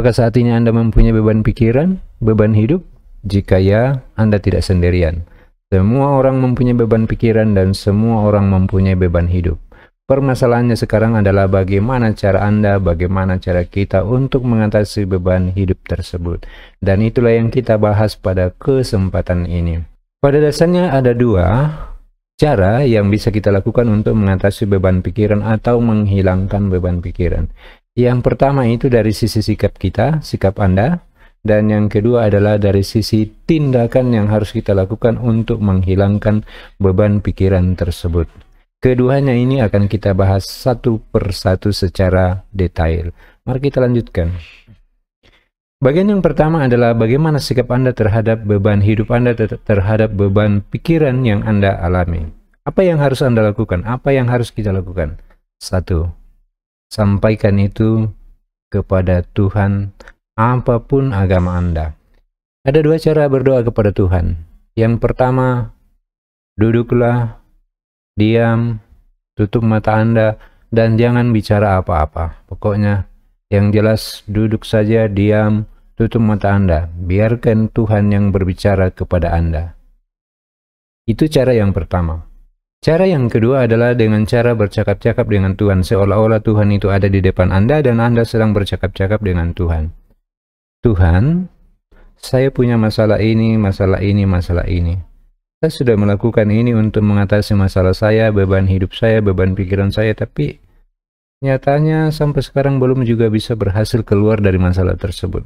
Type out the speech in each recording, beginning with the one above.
Apakah saat ini Anda mempunyai beban pikiran, beban hidup? Jika ya, Anda tidak sendirian. Semua orang mempunyai beban pikiran dan semua orang mempunyai beban hidup. Permasalahannya sekarang adalah bagaimana cara Anda, bagaimana cara kita untuk mengatasi beban hidup tersebut. Dan itulah yang kita bahas pada kesempatan ini. Pada dasarnya ada dua cara yang bisa kita lakukan untuk mengatasi beban pikiran atau menghilangkan beban pikiran. Yang pertama itu dari sisi sikap kita, sikap Anda, dan yang kedua adalah dari sisi tindakan yang harus kita lakukan untuk menghilangkan beban pikiran tersebut. Keduanya ini akan kita bahas satu per satu secara detail. Mari kita lanjutkan. Bagian yang pertama adalah bagaimana sikap Anda terhadap beban hidup Anda terhadap beban pikiran yang Anda alami. Apa yang harus Anda lakukan? Apa yang harus kita lakukan? Satu, Sampaikan itu kepada Tuhan apapun agama Anda. Ada dua cara berdoa kepada Tuhan. Yang pertama, duduklah, diam, tutup mata Anda, dan jangan bicara apa-apa. Pokoknya, yang jelas duduk saja, diam, tutup mata Anda. Biarkan Tuhan yang berbicara kepada Anda. Itu cara yang pertama. Cara yang kedua adalah dengan cara bercakap-cakap dengan Tuhan, seolah-olah Tuhan itu ada di depan Anda dan Anda sedang bercakap-cakap dengan Tuhan. Tuhan, saya punya masalah ini, masalah ini, masalah ini. Saya sudah melakukan ini untuk mengatasi masalah saya, beban hidup saya, beban pikiran saya, tapi nyatanya sampai sekarang belum juga bisa berhasil keluar dari masalah tersebut.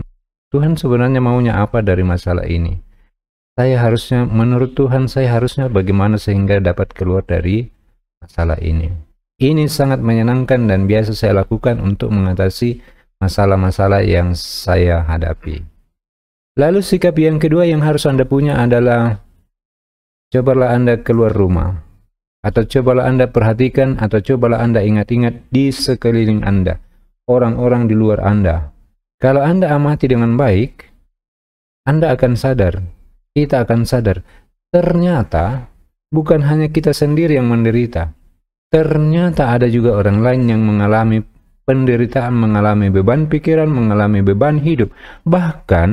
Tuhan sebenarnya maunya apa dari masalah ini? saya harusnya menurut Tuhan saya harusnya bagaimana sehingga dapat keluar dari masalah ini. Ini sangat menyenangkan dan biasa saya lakukan untuk mengatasi masalah-masalah yang saya hadapi. Lalu sikap yang kedua yang harus Anda punya adalah cobalah Anda keluar rumah atau cobalah Anda perhatikan atau cobalah Anda ingat-ingat di sekeliling Anda, orang-orang di luar Anda. Kalau Anda amati dengan baik, Anda akan sadar kita akan sadar ternyata bukan hanya kita sendiri yang menderita. Ternyata ada juga orang lain yang mengalami penderitaan, mengalami beban pikiran, mengalami beban hidup. Bahkan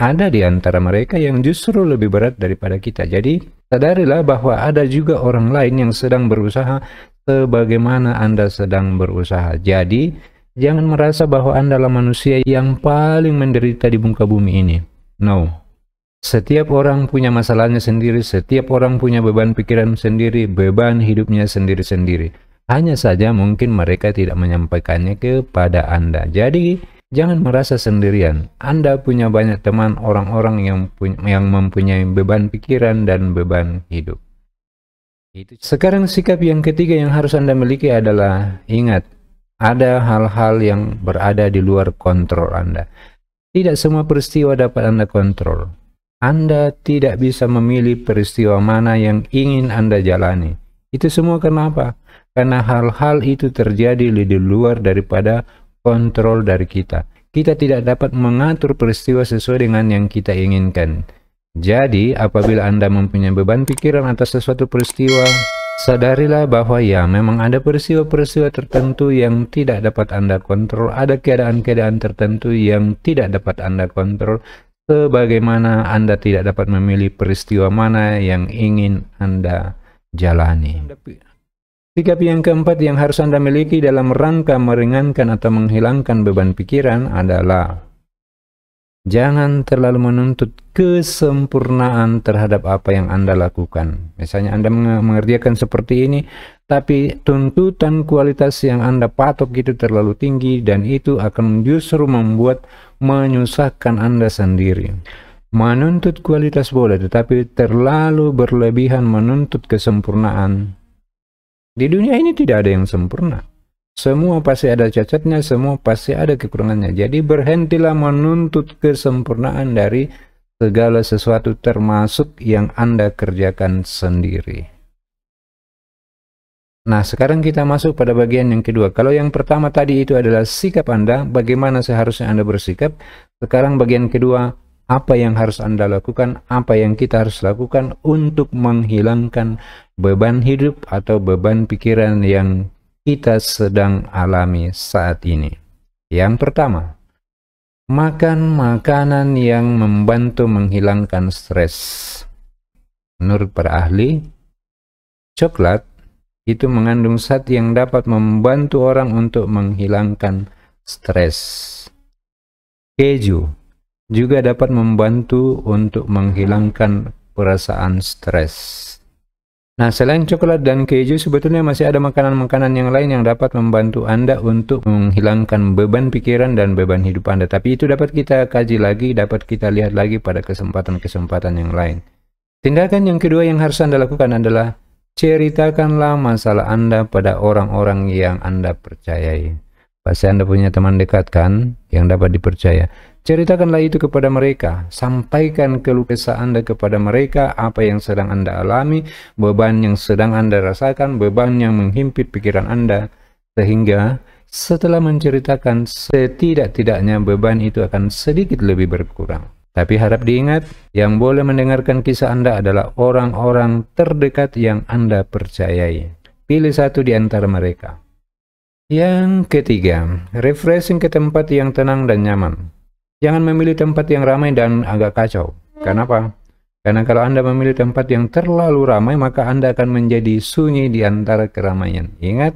ada di antara mereka yang justru lebih berat daripada kita. Jadi, sadarilah bahwa ada juga orang lain yang sedang berusaha sebagaimana Anda sedang berusaha. Jadi, jangan merasa bahwa Anda adalah manusia yang paling menderita di muka bumi ini. No, setiap orang punya masalahnya sendiri, setiap orang punya beban pikiran sendiri, beban hidupnya sendiri-sendiri. Hanya saja mungkin mereka tidak menyampaikannya kepada Anda. Jadi, jangan merasa sendirian. Anda punya banyak teman orang-orang yang yang mempunyai beban pikiran dan beban hidup. Itu. Sekarang sikap yang ketiga yang harus Anda miliki adalah ingat, ada hal-hal yang berada di luar kontrol Anda. Tidak semua peristiwa dapat Anda kontrol anda tidak bisa memilih peristiwa mana yang ingin Anda jalani. Itu semua kenapa? Karena hal-hal itu terjadi di luar daripada kontrol dari kita. Kita tidak dapat mengatur peristiwa sesuai dengan yang kita inginkan. Jadi, apabila Anda mempunyai beban pikiran atas sesuatu peristiwa, sadarilah bahwa ya memang ada peristiwa-peristiwa tertentu yang tidak dapat Anda kontrol, ada keadaan-keadaan tertentu yang tidak dapat Anda kontrol, sebagaimana Anda tidak dapat memilih peristiwa mana yang ingin Anda jalani. Sikap yang keempat yang harus Anda miliki dalam rangka meringankan atau menghilangkan beban pikiran adalah jangan terlalu menuntut kesempurnaan terhadap apa yang Anda lakukan. Misalnya Anda mengerjakan seperti ini, tapi tuntutan kualitas yang Anda patok itu terlalu tinggi dan itu akan justru membuat menyusahkan Anda sendiri. Menuntut kualitas boleh, tetapi terlalu berlebihan menuntut kesempurnaan. Di dunia ini tidak ada yang sempurna. Semua pasti ada cacatnya, semua pasti ada kekurangannya. Jadi berhentilah menuntut kesempurnaan dari segala sesuatu termasuk yang Anda kerjakan sendiri. Nah, sekarang kita masuk pada bagian yang kedua. Kalau yang pertama tadi itu adalah sikap Anda, bagaimana seharusnya Anda bersikap. Sekarang bagian kedua, apa yang harus Anda lakukan, apa yang kita harus lakukan untuk menghilangkan beban hidup atau beban pikiran yang kita sedang alami saat ini. Yang pertama, makan makanan yang membantu menghilangkan stres. Menurut para ahli, coklat itu mengandung zat yang dapat membantu orang untuk menghilangkan stres. Keju juga dapat membantu untuk menghilangkan perasaan stres. Nah, selain coklat dan keju, sebetulnya masih ada makanan-makanan yang lain yang dapat membantu Anda untuk menghilangkan beban pikiran dan beban hidup Anda. Tapi itu dapat kita kaji lagi, dapat kita lihat lagi pada kesempatan-kesempatan yang lain. Tindakan yang kedua yang harus Anda lakukan adalah Ceritakanlah masalah Anda pada orang-orang yang Anda percayai. Pasti Anda punya teman dekat kan yang dapat dipercaya. Ceritakanlah itu kepada mereka. Sampaikan keluh kesah Anda kepada mereka, apa yang sedang Anda alami, beban yang sedang Anda rasakan, beban yang menghimpit pikiran Anda. Sehingga setelah menceritakan setidak-tidaknya beban itu akan sedikit lebih berkurang. Tapi harap diingat, yang boleh mendengarkan kisah Anda adalah orang-orang terdekat yang Anda percayai. Pilih satu di antara mereka. Yang ketiga, refreshing ke tempat yang tenang dan nyaman. Jangan memilih tempat yang ramai dan agak kacau. Kenapa? Karena kalau Anda memilih tempat yang terlalu ramai, maka Anda akan menjadi sunyi di antara keramaian. Ingat,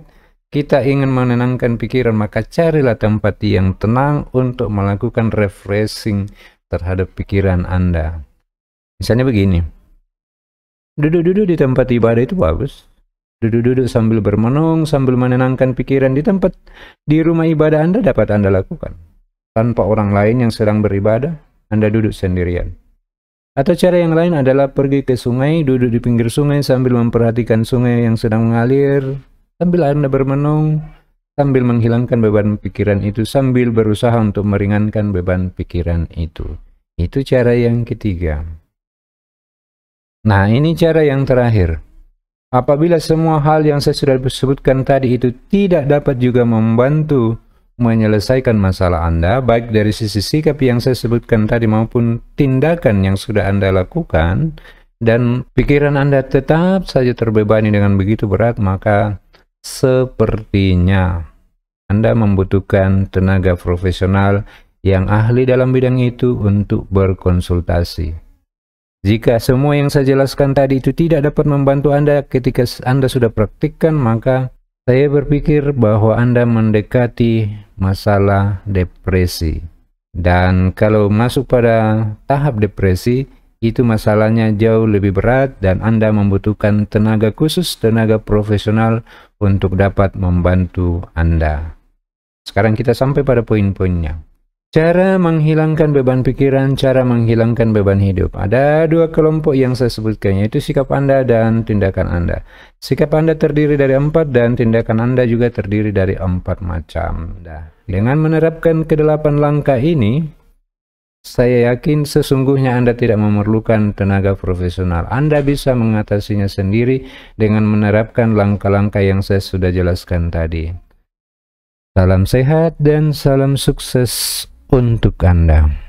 kita ingin menenangkan pikiran, maka carilah tempat yang tenang untuk melakukan refreshing terhadap pikiran Anda. Misalnya begini, duduk-duduk di tempat ibadah itu bagus. Duduk-duduk sambil bermenung, sambil menenangkan pikiran di tempat di rumah ibadah Anda dapat Anda lakukan. Tanpa orang lain yang sedang beribadah, Anda duduk sendirian. Atau cara yang lain adalah pergi ke sungai, duduk di pinggir sungai sambil memperhatikan sungai yang sedang mengalir, sambil Anda bermenung, sambil menghilangkan beban pikiran itu, sambil berusaha untuk meringankan beban pikiran itu. Itu cara yang ketiga. Nah, ini cara yang terakhir. Apabila semua hal yang saya sudah sebutkan tadi itu tidak dapat juga membantu menyelesaikan masalah Anda, baik dari sisi sikap yang saya sebutkan tadi maupun tindakan yang sudah Anda lakukan, dan pikiran Anda tetap saja terbebani dengan begitu berat, maka Sepertinya Anda membutuhkan tenaga profesional yang ahli dalam bidang itu untuk berkonsultasi. Jika semua yang saya jelaskan tadi itu tidak dapat membantu Anda ketika Anda sudah praktikkan, maka saya berpikir bahwa Anda mendekati masalah depresi. Dan kalau masuk pada tahap depresi, itu masalahnya jauh lebih berat dan Anda membutuhkan tenaga khusus, tenaga profesional untuk dapat membantu Anda. Sekarang kita sampai pada poin-poinnya. Cara menghilangkan beban pikiran, cara menghilangkan beban hidup. Ada dua kelompok yang saya sebutkan, yaitu sikap Anda dan tindakan Anda. Sikap Anda terdiri dari empat dan tindakan Anda juga terdiri dari empat macam. dengan menerapkan kedelapan langkah ini, saya yakin sesungguhnya Anda tidak memerlukan tenaga profesional. Anda bisa mengatasinya sendiri dengan menerapkan langkah-langkah yang saya sudah jelaskan tadi. Salam sehat dan salam sukses untuk Anda.